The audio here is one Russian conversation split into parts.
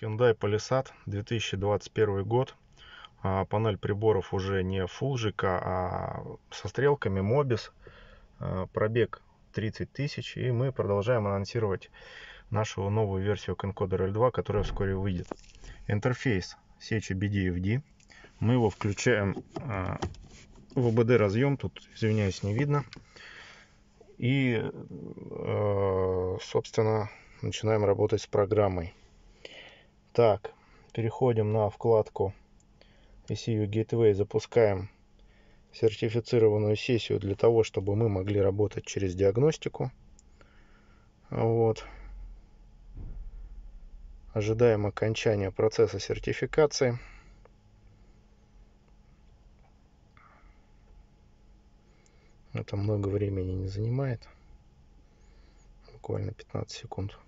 Hyundai Palisade 2021 год. А, панель приборов уже не Full GK, а со стрелками Mobis. А, пробег 30 тысяч. И мы продолжаем анонсировать нашу новую версию Concoder L2, которая вскоре выйдет. Интерфейс сечи BDFD. Мы его включаем а, в ОБД разъем. Тут, извиняюсь, не видно. И, собственно, начинаем работать с программой. Так, переходим на вкладку ECU Gateway, запускаем сертифицированную сессию для того, чтобы мы могли работать через диагностику. Вот. Ожидаем окончания процесса сертификации. Это много времени не занимает. Буквально 15 секунд.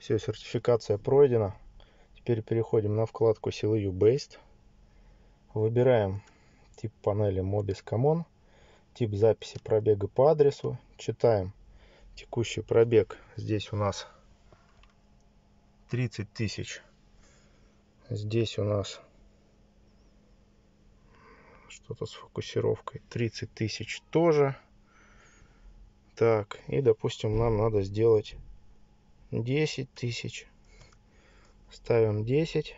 Все, сертификация пройдена. Теперь переходим на вкладку CLU Based. Выбираем тип панели Mobis Common, тип записи пробега по адресу. Читаем текущий пробег. Здесь у нас 30 тысяч. Здесь у нас что-то с фокусировкой. 30 тысяч тоже. Так, и допустим нам надо сделать 10 тысяч. Ставим 10.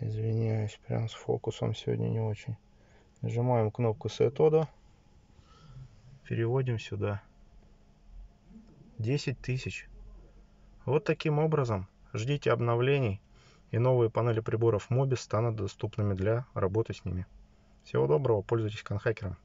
Извиняюсь, прям с фокусом сегодня не очень. Нажимаем кнопку Set Odo. Переводим сюда. 10 тысяч. Вот таким образом ждите обновлений и новые панели приборов Моби станут доступными для работы с ними. Всего доброго, пользуйтесь конхакером.